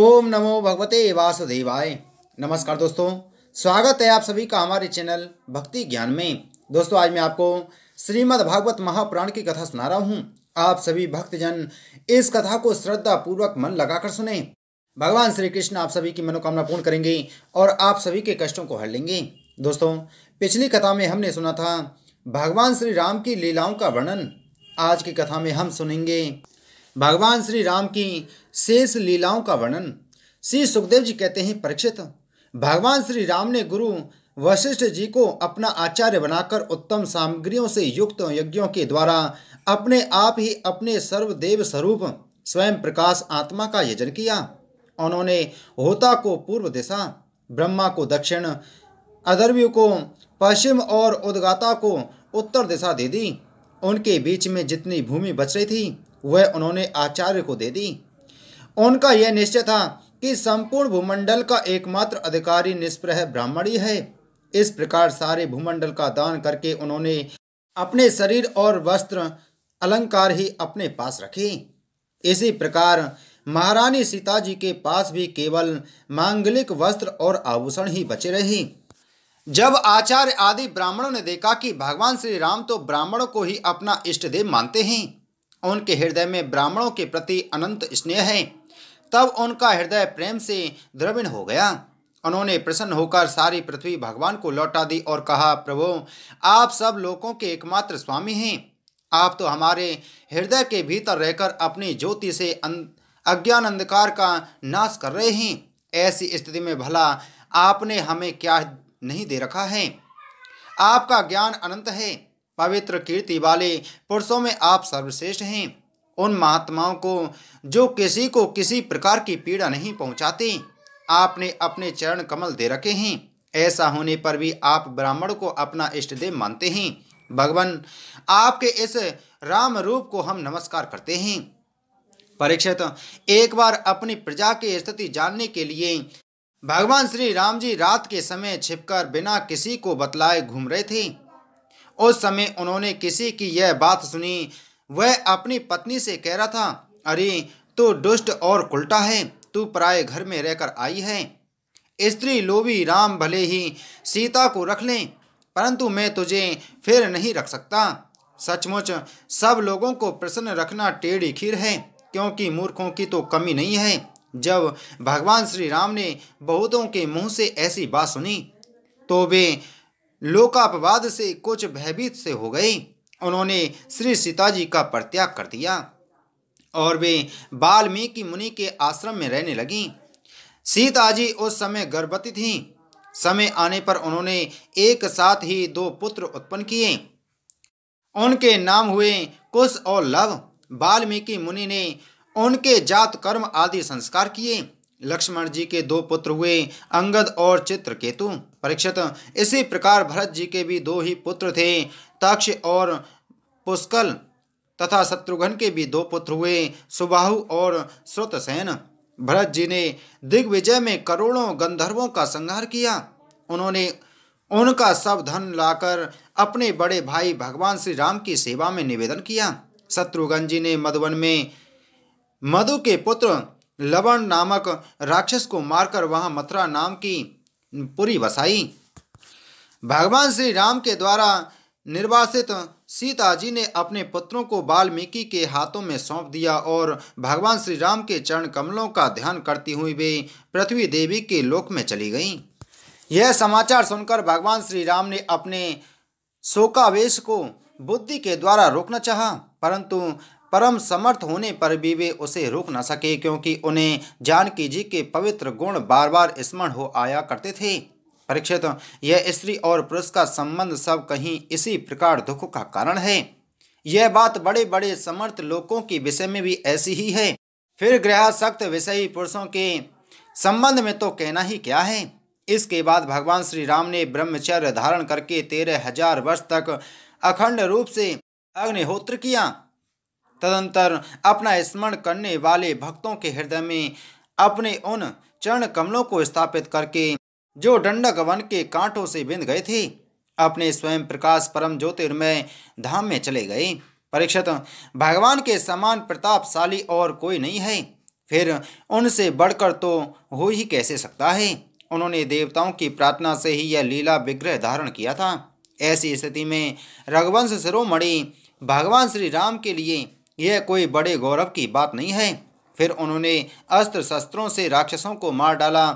ओम नमो भगवते वासुदेवाय नमस्कार दोस्तों स्वागत है आप सभी का हमारे चैनल भक्ति ज्ञान में दोस्तों आज मैं आपको श्रीमद् भागवत महापुराण की कथा सुना रहा हूँ आप सभी भक्तजन इस कथा को श्रद्धा पूर्वक मन लगाकर सुने भगवान श्री कृष्ण आप सभी की मनोकामना पूर्ण करेंगे और आप सभी के कष्टों को हर लेंगे दोस्तों पिछली कथा में हमने सुना था भगवान श्री राम की लीलाओं का वर्णन आज की कथा में हम सुनेंगे भगवान श्री राम की शेष लीलाओं का वर्णन श्री सुखदेव जी कहते हैं परीक्षित भगवान श्री राम ने गुरु वशिष्ठ जी को अपना आचार्य बनाकर उत्तम सामग्रियों से युक्त यज्ञों के द्वारा अपने आप ही अपने सर्वदेव स्वरूप स्वयं प्रकाश आत्मा का यजन किया उन्होंने होता को पूर्व दिशा ब्रह्मा को दक्षिण अदरव्यू को पश्चिम और उदगाता को उत्तर दिशा दे दी उनके बीच में जितनी भूमि बच रही थी वह उन्होंने आचार्य को दे दी उनका यह निश्चय था कि संपूर्ण भूमंडल का एकमात्र अधिकारी निष्प्रह ब्राह्मण ही है इस प्रकार सारे भूमंडल का दान करके उन्होंने अपने शरीर और वस्त्र अलंकार ही अपने पास रखे इसी प्रकार महारानी सीता जी के पास भी केवल मांगलिक वस्त्र और आभूषण ही बचे रहे जब आचार्य आदि ब्राह्मणों ने देखा कि भगवान श्री राम तो ब्राह्मणों को ही अपना इष्ट देव मानते हैं उनके हृदय में ब्राह्मणों के प्रति अनंत स्नेह है तब उनका हृदय प्रेम से द्रविण हो गया उन्होंने प्रसन्न होकर सारी पृथ्वी भगवान को लौटा दी और कहा प्रभु आप सब लोगों के एकमात्र स्वामी हैं आप तो हमारे हृदय के भीतर रहकर अपनी ज्योति से अं-, अज्ञान अंधकार का नाश कर रहे हैं ऐसी स्थिति में भला आपने हमें क्या नहीं दे रखा है आपका ज्ञान अनंत है पवित्र कीर्ति वाले पुरुषों में आप सर्वश्रेष्ठ हैं उन महात्माओं को जो किसी को किसी प्रकार की पीड़ा नहीं पहुंचाते आपने अपने चरण कमल दे रखे हैं ऐसा होने पर भी आप ब्राह्मण को अपना इष्ट देव मानते हैं भगवान आपके इस राम रूप को हम नमस्कार करते हैं परीक्षित एक बार अपनी प्रजा की स्थिति जानने के लिए भगवान श्री राम जी रात के समय छिपकर बिना किसी को बतलाए घूम रहे थे उस समय उन्होंने किसी की यह बात सुनी वह अपनी पत्नी से कह रहा था अरे तू दुष्ट और उल्टा है तू प्राय घर में रहकर आई है स्त्री लोभी राम भले ही सीता को रख लें परंतु मैं तुझे फिर नहीं रख सकता सचमुच सब लोगों को प्रसन्न रखना टेढ़ी खीर है क्योंकि मूर्खों की तो कमी नहीं है जब भगवान श्री राम ने बहुतों के मुंह से ऐसी बात सुनी तो वे लोकापवाद से कुछ भयभीत से हो गई उन्होंने श्री सीताजी का परित्याग कर दिया और वे वाल्मीकि मुनि के आश्रम में रहने लगीं सीताजी उस समय गर्भवती थीं समय आने पर उन्होंने एक साथ ही दो पुत्र उत्पन्न किए उनके नाम हुए कुश और लव वाल्मीकि मुनि ने उनके जात कर्म आदि संस्कार किए लक्ष्मण जी के दो पुत्र हुए अंगद और चित्रकेतु परीक्षित इसी प्रकार भरत जी के भी दो ही पुत्र थे तक्ष और पुष्कल तथा शत्रुघ्न के भी दो पुत्र हुए सुबाहु और श्रुतसेन भरत जी ने दिग्विजय में करोड़ों गंधर्वों का संहार किया उन्होंने उनका सब धन लाकर अपने बड़े भाई भगवान श्री राम की सेवा में निवेदन किया शत्रुघ्न जी ने मधुवन में मधु के पुत्र लवण नामक राक्षस को मारकर वहां मथुरा नाम की पुरी बसाई भगवान श्री राम के द्वारा निर्वासित सीता जी ने अपने पुत्रों को वाल्मीकि के हाथों में सौंप दिया और भगवान श्री राम के चरण कमलों का ध्यान करती हुई वे पृथ्वी देवी के लोक में चली गईं यह समाचार सुनकर भगवान श्री राम ने अपने शोकावेश को बुद्धि के द्वारा रोकना चाहा परंतु परम समर्थ होने पर भी वे उसे रोक न सके क्योंकि उन्हें जानकी जी के पवित्र गुण बार बार स्मरण हो आया करते थे परीक्षित यह स्त्री और पुरुष का संबंध सब कहीं इसी प्रकार दुख का कारण है यह बात बड़े बड़े समर्थ लोगों के विषय में भी ऐसी ही है फिर ग्रहासक्त विषयी पुरुषों के संबंध में तो कहना ही क्या है इसके बाद भगवान श्री राम ने ब्रह्मचर्य धारण करके तेरह हजार वर्ष तक अखंड रूप से अग्निहोत्र किया तदंतर अपना स्मरण करने वाले भक्तों के हृदय में अपने उन चरण कमलों को स्थापित करके जो दंडक वन के कांटों से बिंद गए थे अपने स्वयं प्रकाश परम ज्योतिर्मय धाम में चले गए परीक्षित भगवान के समान प्रतापशाली और कोई नहीं है फिर उनसे बढ़कर तो हो ही कैसे सकता है उन्होंने देवताओं की प्रार्थना से ही यह लीला विग्रह धारण किया था ऐसी स्थिति में रघुवंश सरोमणि भगवान श्री राम के लिए यह कोई बड़े गौरव की बात नहीं है फिर उन्होंने अस्त्र शस्त्रों से राक्षसों को मार डाला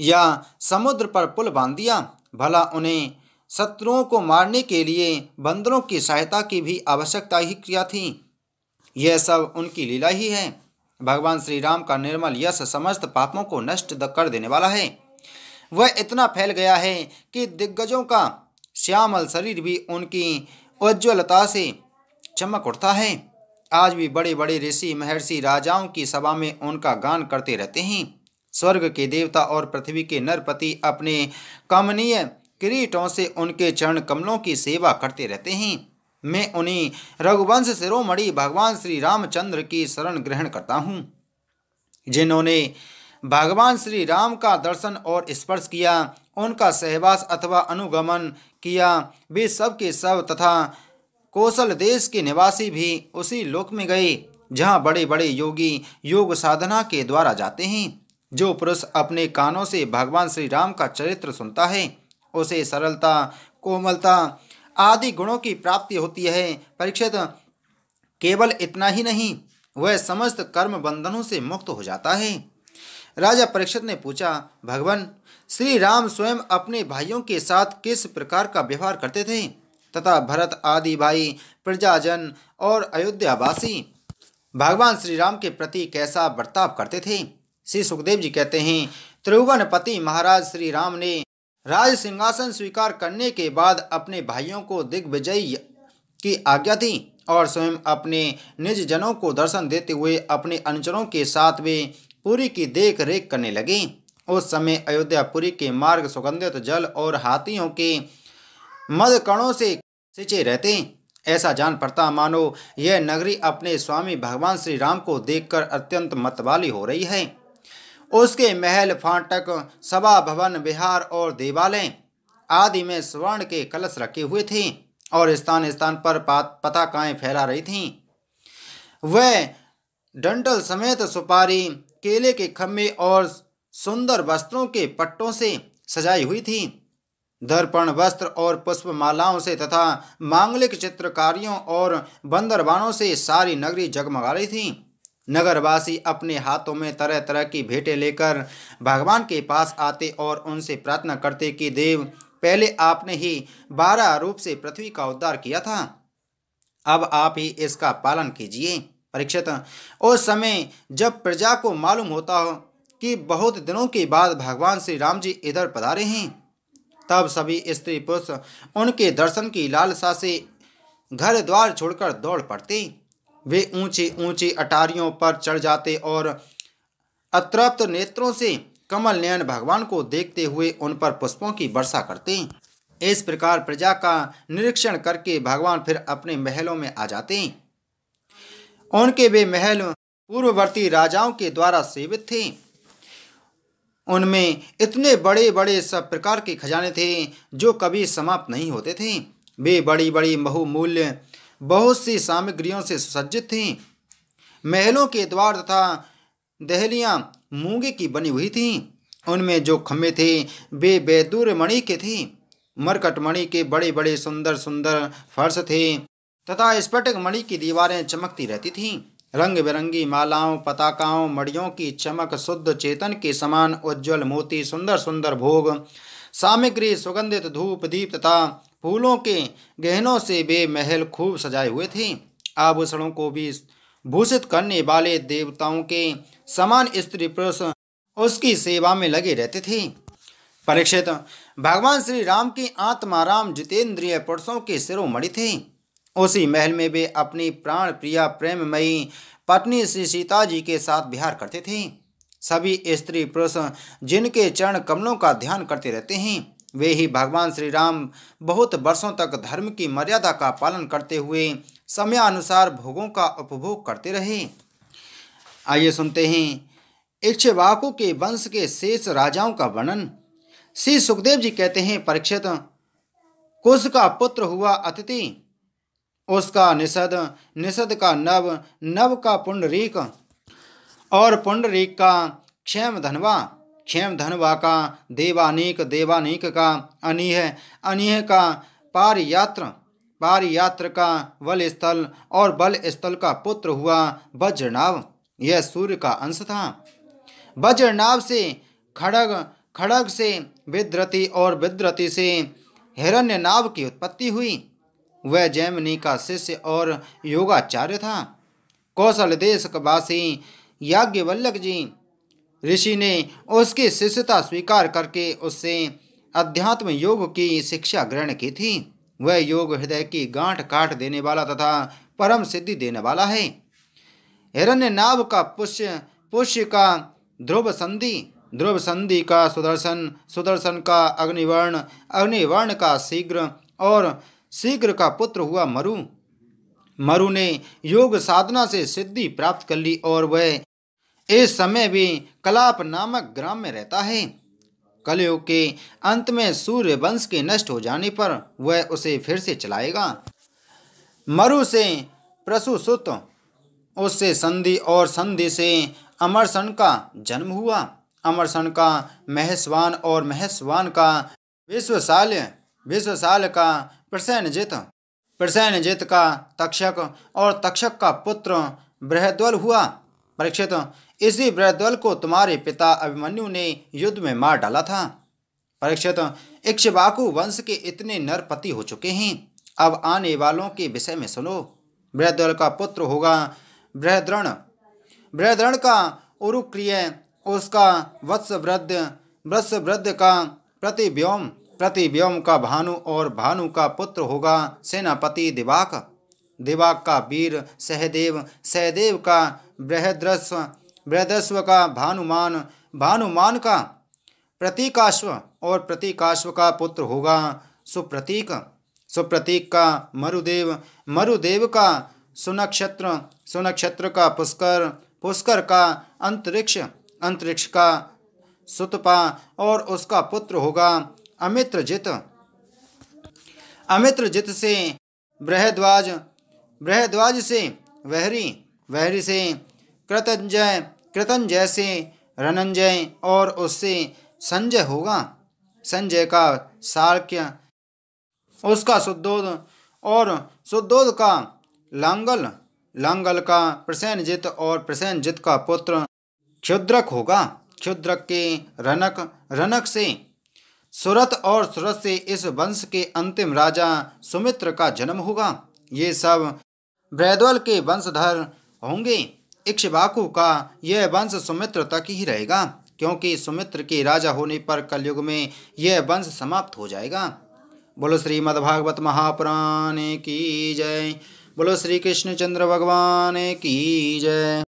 या समुद्र पर पुल बांध दिया भला उन्हें शत्रुओं को मारने के लिए बंदरों की सहायता की भी आवश्यकता ही क्या थी यह सब उनकी लीला ही है भगवान श्री राम का निर्मल यश समस्त पापों को नष्ट कर देने वाला है वह इतना फैल गया है कि दिग्गजों का श्यामल शरीर भी उनकी उज्ज्वलता से चमक उठता है आज भी बड़े बड़े ऋषि महर्षि राजाओं की सभा में उनका गान करते रहते हैं स्वर्ग के देवता और पृथ्वी के नरपति अपने कमनीय किरीटों से उनके चरण कमलों की सेवा करते रहते हैं मैं उन्हें रघुवंश सिरोमणि भगवान श्री रामचंद्र की शरण ग्रहण करता हूँ जिन्होंने भगवान श्री राम का दर्शन और स्पर्श किया उनका सहवास अथवा अनुगमन किया वे सब के सब तथा कौशल देश के निवासी भी उसी लोक में गए जहाँ बड़े बड़े योगी योग साधना के द्वारा जाते हैं जो पुरुष अपने कानों से भगवान श्री राम का चरित्र सुनता है उसे सरलता कोमलता आदि गुणों की प्राप्ति होती है परीक्षित केवल इतना ही नहीं वह समस्त कर्म बंधनों से मुक्त हो जाता है राजा परीक्षित ने पूछा भगवान श्री राम स्वयं अपने भाइयों के साथ किस प्रकार का व्यवहार करते थे तथा भरत आदि भाई प्रजाजन और अयोध्यावासी भगवान श्री राम के प्रति कैसा बर्ताव करते थे श्री सुखदेव जी कहते हैं त्रिभुवनपति महाराज श्री राम ने राज सिंहासन स्वीकार करने के बाद अपने भाइयों को दिग्विजयी की आज्ञा दी और स्वयं अपने निज जनों को दर्शन देते हुए अपने अनुचरों के साथ वे पुरी की देख रेख करने लगे उस समय अयोध्यापुरी के मार्ग सुगंधित जल और हाथियों के मदकणों से सिंचे रहते हैं ऐसा जान पड़ता मानो यह नगरी अपने स्वामी भगवान श्री राम को देखकर अत्यंत मतवाली हो रही है उसके महल फाटक सभा भवन विहार और देवालय आदि में स्वर्ण के कलश रखे हुए थे और स्थान स्थान पर पताकाएं फैला रही थीं वह डंडल समेत सुपारी केले के खम्भे और सुंदर वस्त्रों के पट्टों से सजाई हुई थी दर्पण वस्त्र और पुष्प मालाओं से तथा मांगलिक चित्रकारियों और बंदरबानों से सारी नगरी जगमगा रही थी नगरवासी अपने हाथों में तरह तरह की भेंटें लेकर भगवान के पास आते और उनसे प्रार्थना करते कि देव पहले आपने ही बारह रूप से पृथ्वी का उद्धार किया था अब आप ही इसका पालन कीजिए परीक्षित उस समय जब प्रजा को मालूम होता हो कि बहुत दिनों के बाद भगवान श्री राम जी इधर पधारे हैं तब सभी स्त्री पुरुष उनके दर्शन की लालसा से घर द्वार छोड़कर दौड़ पड़ते वे ऊंची ऊंची अटारियों पर चढ़ जाते और अतृप्त नेत्रों से कमल नयन भगवान को देखते हुए उन पर पुष्पों की वर्षा करते इस प्रकार प्रजा का निरीक्षण करके भगवान फिर अपने महलों में आ जाते उनके वे महल पूर्ववर्ती राजाओं के द्वारा सेवित थे उनमें इतने बड़े बड़े सब प्रकार के खजाने थे जो कभी समाप्त नहीं होते थे वे बड़ी बड़ी बहुमूल्य बहुत सी सामग्रियों से सुसज्जित थीं महलों के द्वार तथा दहलियाँ मूंगे की बनी हुई थीं उनमें जो खम्भे थे वे बेदूर मणि के थे मरकट मणि के बड़े बड़े सुंदर सुंदर फर्श थे तथा स्फटिक मणि की दीवारें चमकती रहती थीं रंग बिरंगी मालाओं पताकाओं मड़ियों की चमक शुद्ध चेतन के समान उज्जवल मोती सुंदर सुंदर भोग सामग्री सुगंधित धूप दीप तथा फूलों के गहनों से वे महल खूब सजाए हुए थे आभूषणों को भी भूषित करने वाले देवताओं के समान स्त्री पुरुष उसकी सेवा में लगे रहते थे परीक्षित भगवान श्री राम की आत्मा राम जितेंद्रिय पुरुषों के सिरों मड़ी थे उसी महल में वे अपनी प्राण प्रिया प्रेममयी पत्नी श्री सीता जी के साथ विहार करते थे सभी स्त्री पुरुष जिनके चरण कमलों का ध्यान करते रहते हैं वे ही भगवान श्री राम बहुत वर्षों तक धर्म की मर्यादा का पालन करते हुए समयानुसार भोगों का उपभोग करते रहे आइए सुनते हैं इक्ष्वाकु के वंश के शेष राजाओं का वर्णन श्री सुखदेव जी कहते हैं परीक्षित कुश का पुत्र हुआ अतिथि उसका निषद निषद का नव नव का पुंडरीक और पुंडरीक का क्षेम धनवा क्षेम धनवा का देवानीक देवानीक का अनिह अनिह का पारयात्र पारयात्र का बल स्थल और बल स्थल का पुत्र हुआ वज्रनाव यह सूर्य का अंश था वज्रनाव से खड़ग खड़ग से विद्रति और विद्रति से हिरण्यनाव की उत्पत्ति हुई वह जैमनी का शिष्य और योगाचार्य था कौशल देश वासी याज्ञवल्लक जी ऋषि ने उसकी शिष्यता स्वीकार करके उससे अध्यात्म योग की शिक्षा ग्रहण की थी वह योग हृदय की गांठ काट देने वाला तथा परम सिद्धि देने वाला है हिरण्य नाभ का पुष्य पुष्य का ध्रुव संधि ध्रुव संधि का सुदर्शन सुदर्शन का अग्निवर्ण अग्निवर्ण का शीघ्र और शीघ्र का पुत्र हुआ मरु मरु ने योग साधना से सिद्धि प्राप्त कर ली और वह इस समय भी कलाप नामक ग्राम में रहता है कलयुग के अंत में सूर्य वंश के नष्ट हो जाने पर वह उसे फिर से चलाएगा मरु से प्रसुसुत उससे संधि और संधि से अमरसन का जन्म हुआ अमरसन का महस्वान और महस्वान का विश्वशाल विश्वशाल का प्रसैनजित प्रसैनजित का तक्षक और तक्षक का पुत्र बृहद्वल हुआ परीक्षित इसी बृहद्वल को तुम्हारे पिता अभिमन्यु ने युद्ध में मार डाला था परीक्षित इक्ष्वाकु वंश के इतने नरपति हो चुके हैं अब आने वालों के विषय में सुनो बृहद्वल का पुत्र होगा बृहद्रण बृहद्रण का उरुक्रिय उसका वत्स वत्सवृद्ध वृद्ध का प्रतिव्योम प्रतिव्योम का भानु और भानु का पुत्र होगा सेनापति दिवाक दिवाक का वीर सहदेव सहदेव का बृहद्रस्व बृहदस्व का भानुमान भानुमान का प्रतीकाश्व और प्रतीकाश्व का पुत्र होगा सुप्रतीक सुप्रतीक का मरुदेव मरुदेव का सुनक्षत्र सुनक्षत्र का पुष्कर पुष्कर का अंतरिक्ष अंतरिक्ष का सुतपा और उसका पुत्र होगा अमित्र अमित्रजित से बृहद्वाज बृहद्वाज से वहरी वहरी से कृतंजय कृतंजय से रनंजय और उससे संजय होगा संजय का सार्क्य उसका शुद्धोध और शुद्धोध का लांगल लांगल का प्रसैनजित और प्रसैनजित का पुत्र क्षुद्रक होगा क्षुद्रक के रनक रनक से सुरत और सुरत से इस वंश के अंतिम राजा सुमित्र का जन्म होगा ये सब ब्रैदवल के वंशधर होंगे इक्ष्वाकु का यह वंश सुमित्र तक ही रहेगा क्योंकि सुमित्र के राजा होने पर कलयुग में यह वंश समाप्त हो जाएगा बोलो श्री मद्भागवत महापुराण की जय बोलो श्री कृष्णचंद्र भगवान की जय